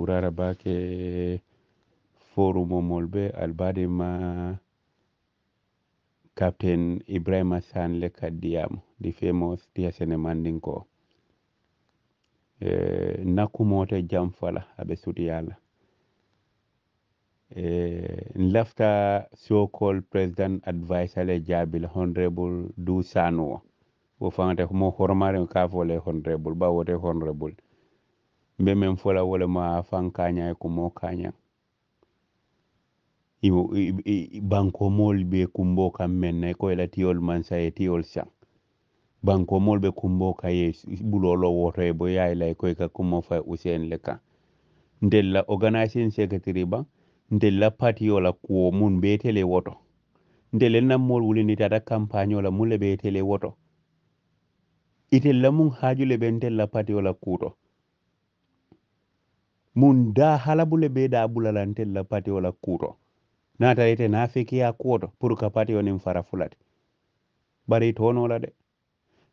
urara bake forumo molɓe albaɗima captain ibrahima sanle kaddiyam the famous manding ko e, eh, nakkumote jam fala aɓe suti yalla e, eh, lafta so called president advisale jaabil honorable du sanoa wo fangate mo hormare kafole honorable ba wote honorable be men fola la ma le mu a faŋ e ka ñaŋ ko moo ka be kumbo kam men ne ko i ol man sa eti ol sa banko mol be kumbo ka ye bulo lo woto e bo ye lay la e ko i e ka kumoo fo useenu le ka ndel la organisation secretary ba ndel la parti wala ko mun be tele woto ntelu naŋ moolu wulindita ata kampaañoo campagne wala le be tele woto itelu la muŋ haaju le be ndel la parti wala kuto mun daa halabule be da bulalantel la pati wala kuto nata ite nafikia kuoto pour ka pati onin fara fulati bari tonola de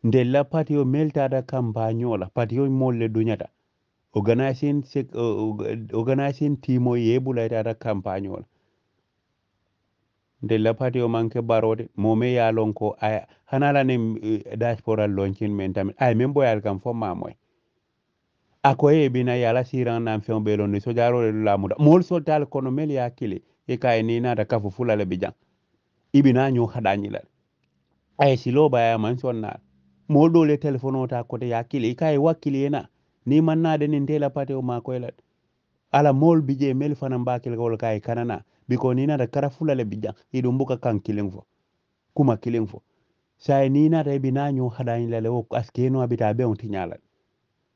nde la pati o meltada campagnola pati o molle duñata organizing organizing timo yebulaytata campagnola nde la pati o manke barode mome yalon ko aya hanala ne eh, diaspora launching men tamin ay men boyal kam fo mamoy ye bina yala siran nan feŋo be londi sojarole du lamuda moolu soltale kono meli ya kili i e ka ye ni nata kafu fula le bi jaŋ i bina ñoo hadañi la e si lo ba ya maŋ sonnaala moolu do le telefono ta kote ye kili i e ye wakkili ye e na ni maŋ naade niŋ te la ma maakoyi la ala moolu bije je meli fanaŋ baa kili ka wolu kanana biko ni da kara fula le bi jaŋ i duŋ buka kaŋ kiliŋ fo kuma kiliŋ fo saye ni nata i bina ñoo hadañi la le wo asikeno a bita a beŋo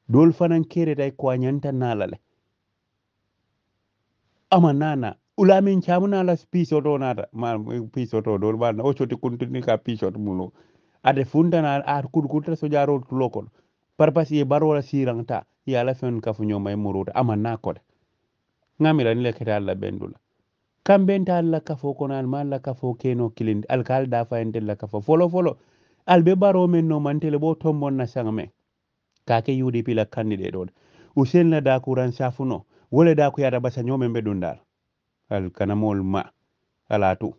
dool fanan kere keretay koañanta naalale ama nana ulamin spiso do nada ma to piisoto ba na o choti kuntini ka piso to muno ade funda na ar ah, kul kurkurta sojarol tulo kono par parce que barola siranta ya la fen kafu ñoma e muruta ama na koda ni le kete alla bendula kambenta alla kafo kono alma alla kafo keno kilindi alka al dafa la tella kafo folo folo albe baro men no mantele bo tombon na sangame kake UDP la candidate on usen la dakuran no wole daku yada basa nyome mbe dundar al kanamol ma alatu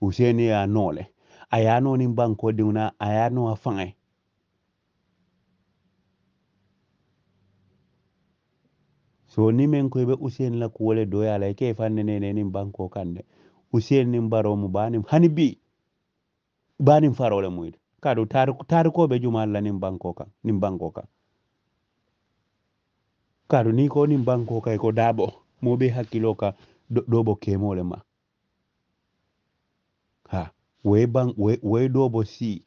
usen ya nole ayano ni banko diuna ayano afangai so ni men ko be usen la kuwole doya la ke fanne ne ni banko kande usen ni baro mu banim hani banim farole muid kaɗo be juma banko nin nim banko ka kadu ni ko nin banko ka ko dabo mo be hakilo ka ke mole ma ha way ban we dobo si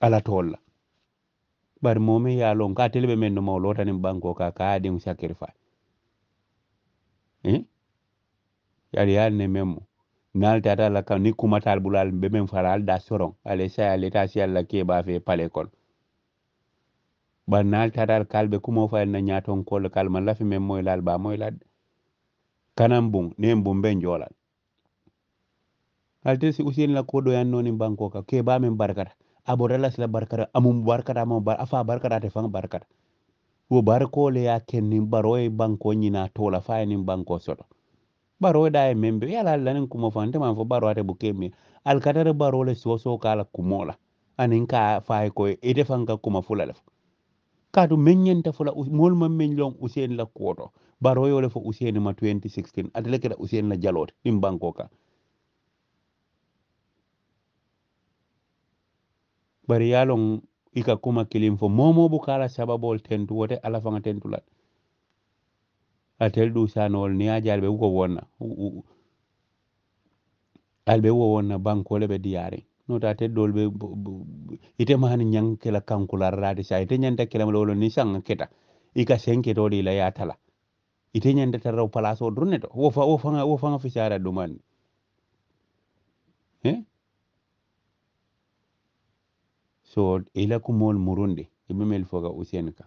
ala tolla me ya lon ka telbe men no lota nim banko ka adin sakrifa eh yari yalne ne memo naltata la kam ni kumatal bulal be men faral da soron ale saya leta si alla ke ba fe pale kol ba naltata kalbe kumo fa na nyaton kol kal man lafi men moy lal ba moy lad kanam bum nem bum ben jolal halte si usin la ko do yan noni banko ka ke ba men barkata abo relas la barkata amum barkata mo bar afa barkata te fang barkata wo barko le ya ken ni baroy e banko nyina tola fa e ni banko soto baro da e membe yala lanin kuma fa ndema fo baro ate bukemi al katare baro le so so kala kumola anin ka fay ko e defan ka kuma fula lef kadu menyenta fula mol man men long usen la koto baro yo le fo usen ma 2016 atele keda usen la jalot im banko bari yalon ika kuma kilim fo momo bukala sababol tentu wote ala fanga lat atel du sanol ni ajal be wuko wonna albe wo wonna bankole be diyari nota teddol be ite mahani ñang kela kankular rade sa ite ñanta kela lolo ni sanga keta ika senke to di la ya tala ite ñanta taraw place o drone to wo fa wo fa wo fa fi sara duman he so ila kumol murundi ibemel foga usenka